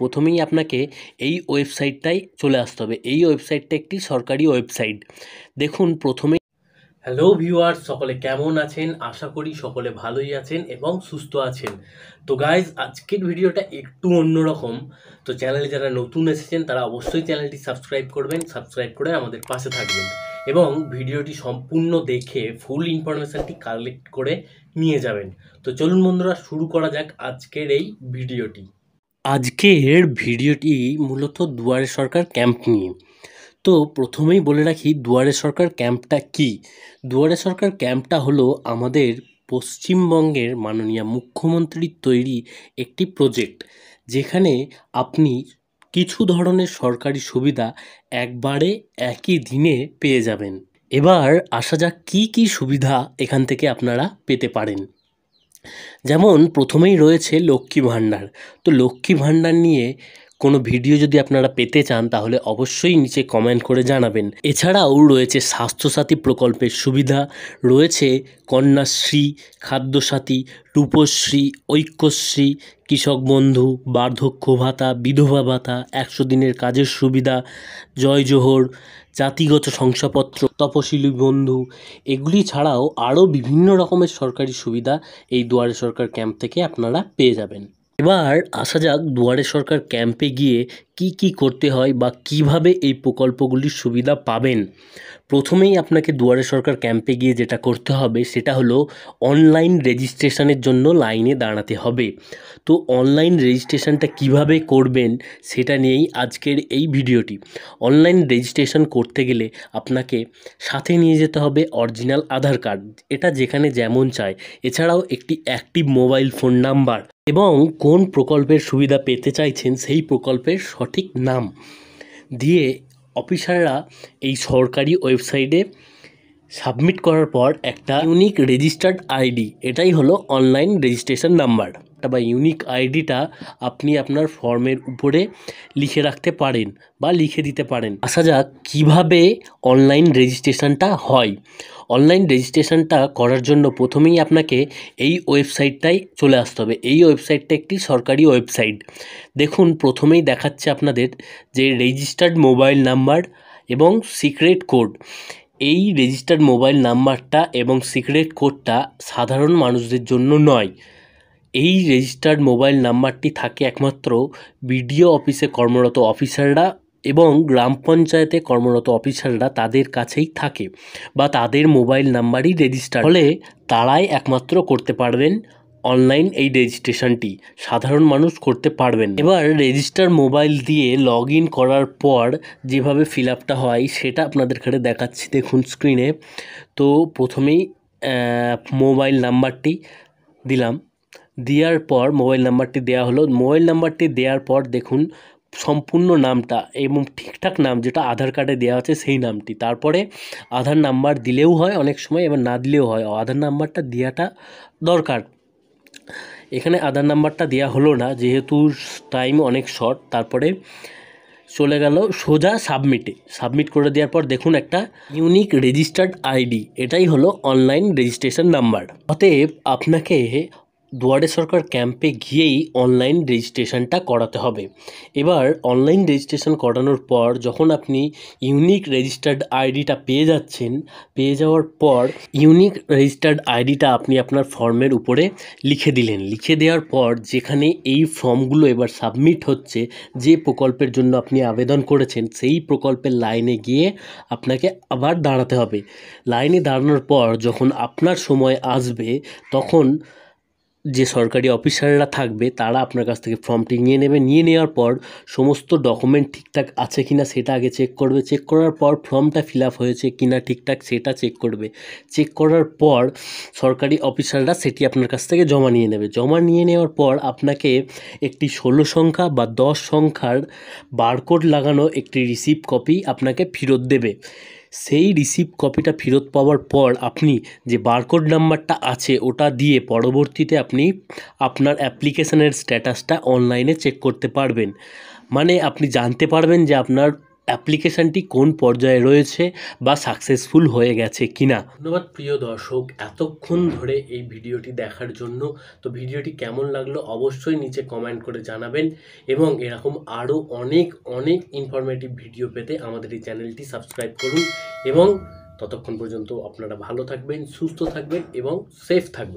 প্রথমেই আপনাকে এই ওয়েবসাইটটাই চলে আসতে হবে এই ওয়েবসাইটটা একটি সরকারি ওয়েবসাইট দেখুন প্রথমে হ্যালো ভিউয়ার্স সকলে কেমন আছেন আশা করি সকলে ভালোই আছেন এবং সুস্থ আছেন তো গাইজ আজকের ভিডিওটা একটু অন্যরকম তো চ্যানেলে যারা নতুন এসেছেন তারা অবশ্যই চ্যানেলটি সাবস্ক্রাইব করবেন সাবস্ক্রাইব করে আমাদের পাশে থাকবেন এবং ভিডিওটি সম্পূর্ণ দেখে ফুল ইনফরমেশানটি কালেক্ট করে নিয়ে যাবেন তো চলুন বন্ধুরা শুরু করা যাক আজকের এই ভিডিওটি আজকের ভিডিওটি মূলত দুয়ারে সরকার ক্যাম্প নিয়ে তো প্রথমেই বলে রাখি দুয়ারে সরকার ক্যাম্পটা কি দুয়ারে সরকার ক্যাম্পটা হলো আমাদের পশ্চিমবঙ্গের মাননীয় মুখ্যমন্ত্রীর তৈরি একটি প্রজেক্ট যেখানে আপনি কিছু ধরনের সরকারি সুবিধা একবারে একই দিনে পেয়ে যাবেন এবার আসা যাক কী কী সুবিধা এখান থেকে আপনারা পেতে পারেন যেমন প্রথমেই রয়েছে লক্ষ্মী ভাণ্ডার তো লক্ষ্মী ভাণ্ডার নিয়ে কোনো ভিডিও যদি আপনারা পেতে চান তাহলে অবশ্যই নিচে কমেন্ট করে জানাবেন এছাড়াও রয়েছে স্বাস্থ্যসাথী প্রকল্পের সুবিধা রয়েছে কন্যাশ্রী খাদ্যসাথী রূপশ্রী ঐক্যশ্রী কৃষক বন্ধু বার্ধক্য ভাতা বিধবা ভাতা একশো দিনের কাজের সুবিধা জয় জোহর জাতিগত শংসাপত্র তপশিলি বন্ধু এগুলি ছাড়াও আরও বিভিন্ন রকমের সরকারি সুবিধা এই দুয়ারে সরকার ক্যাম্প থেকে আপনারা পেয়ে যাবেন এবার আসা যাক দুয়ারে সরকার ক্যাম্পে গিয়ে কি কি করতে হয় বা কিভাবে এই প্রকল্পগুলির সুবিধা পাবেন প্রথমেই আপনাকে দুয়ারে সরকার ক্যাম্পে গিয়ে যেটা করতে হবে সেটা হলো অনলাইন রেজিস্ট্রেশনের জন্য লাইনে দাঁড়াতে হবে তো অনলাইন রেজিস্ট্রেশনটা কিভাবে করবেন সেটা নিয়েই আজকের এই ভিডিওটি অনলাইন রেজিস্ট্রেশন করতে গেলে আপনাকে সাথে নিয়ে যেতে হবে অরিজিনাল আধার কার্ড এটা যেখানে যেমন চায় এছাড়াও একটি অ্যাক্টিভ মোবাইল ফোন নাম্বার এবং কোন প্রকল্পের সুবিধা পেতে চাইছেন সেই প্রকল্পের সঠিক নাম দিয়ে অফিসাররা এই সরকারি ওয়েবসাইটে সাবমিট করার পর একটা ইউনিক রেজিস্টার্ড আইডি এটাই হলো অনলাইন রেজিস্ট্রেশন নাম্বার নাম্বারটা বা ইউনিক আইডিটা আপনি আপনার ফর্মের উপরে লিখে রাখতে পারেন বা লিখে দিতে পারেন আসা যাক কীভাবে অনলাইন রেজিস্ট্রেশনটা হয় অনলাইন রেজিস্ট্রেশনটা করার জন্য প্রথমেই আপনাকে এই ওয়েবসাইটটাই চলে আসতে হবে এই ওয়েবসাইটটা একটি সরকারি ওয়েবসাইট দেখুন প্রথমেই দেখাচ্ছে আপনাদের যে রেজিস্টার্ড মোবাইল নাম্বার এবং সিক্রেট কোড এই রেজিস্টার্ড মোবাইল নাম্বারটা এবং সিক্রেট কোডটা সাধারণ মানুষদের জন্য নয় এই রেজিস্টার্ড মোবাইল নাম্বারটি থাকে একমাত্র বিডিও অফিসে কর্মরত অফিসাররা এবং গ্রাম পঞ্চায়েতে কর্মরত অফিসাররা তাদের কাছেই থাকে বা তাদের মোবাইল নাম্বারই রেজিস্টার হলে তারাই একমাত্র করতে পারবেন অনলাইন এই রেজিস্ট্রেশনটি সাধারণ মানুষ করতে পারবেন এবার রেজিস্টার মোবাইল দিয়ে লগ করার পর যেভাবে ফিল হয় সেটা আপনাদের কাছে দেখাচ্ছি দেখুন স্ক্রিনে তো প্রথমেই মোবাইল নাম্বারটি দিলাম দেওয়ার পর মোবাইল নাম্বারটি দেওয়া হলো মোবাইল নাম্বারটি দেওয়ার পর দেখুন সম্পূর্ণ নামটা এবং ঠিকঠাক নাম যেটা আধার কার্ডে দেওয়া আছে সেই নামটি তারপরে আধার নাম্বার দিলেও হয় অনেক সময় এবার না দিলেও হয় আধার নাম্বারটা দেওয়াটা দরকার এখানে আধার নাম্বারটা দেওয়া হলো না যেহেতু টাইম অনেক শর্ট তারপরে চলে গেল সোজা সাবমিটে সাবমিট করে দেওয়ার পর দেখুন একটা ইউনিক রেজিস্টার্ড আইডি এটাই হলো অনলাইন রেজিস্ট্রেশন নাম্বার অতএব আপনাকে দুয়ারে সরকার ক্যাম্পে গিয়েই অনলাইন রেজিস্ট্রেশনটা করাতে হবে এবার অনলাইন রেজিস্ট্রেশন করানোর পর যখন আপনি ইউনিক রেজিস্টার্ড আইডিটা পেয়ে যাচ্ছেন পেয়ে যাওয়ার পর ইউনিক রেজিস্টার্ড আইডিটা আপনি আপনার ফর্মের উপরে লিখে দিলেন লিখে দেওয়ার পর যেখানে এই ফর্মগুলো এবার সাবমিট হচ্ছে যে প্রকল্পের জন্য আপনি আবেদন করেছেন সেই প্রকল্পের লাইনে গিয়ে আপনাকে আবার দাঁড়াতে হবে লাইনে দাঁড়ানোর পর যখন আপনার সময় আসবে তখন যে সরকারি অফিসাররা থাকবে তারা আপনার কাছ থেকে ফর্মটি নিয়ে নেবে নিয়ে নেওয়ার পর সমস্ত ডকুমেন্ট ঠিকঠাক আছে কিনা সেটা আগে চেক করবে চেক করার পর ফর্মটা ফিল আপ হয়েছে কিনা ঠিকঠাক সেটা চেক করবে চেক করার পর সরকারি অফিসাররা সেটি আপনার কাছ থেকে জমা নিয়ে নেবে জমা নিয়ে নেওয়ার পর আপনাকে একটি ষোলো সংখ্যা বা দশ সংখ্যার বারকোড লাগানো একটি রিসিপ কপি আপনাকে ফেরত দেবে সেই রিসিভ কপিটা ফেরত পাওয়ার পর আপনি যে বারকোড নাম্বারটা আছে ওটা দিয়ে পরবর্তীতে আপনি আপনার অ্যাপ্লিকেশানের স্ট্যাটাসটা অনলাইনে চেক করতে পারবেন মানে আপনি জানতে পারবেন যে আপনার অ্যাপ্লিকেশানটি কোন পর্যায়ে রয়েছে বা সাকসেসফুল হয়ে গেছে কিনা ধন্যবাদ প্রিয় দর্শক এতক্ষণ ধরে এই ভিডিওটি দেখার জন্য তো ভিডিওটি কেমন লাগলো অবশ্যই নিচে কমেন্ট করে জানাবেন এবং এরকম আরও অনেক অনেক ইনফরমেটিভ ভিডিও পেতে আমাদের এই চ্যানেলটি সাবস্ক্রাইব করুন এবং ততক্ষণ পর্যন্ত আপনারা ভালো থাকবেন সুস্থ থাকবেন এবং সেফ থাকবেন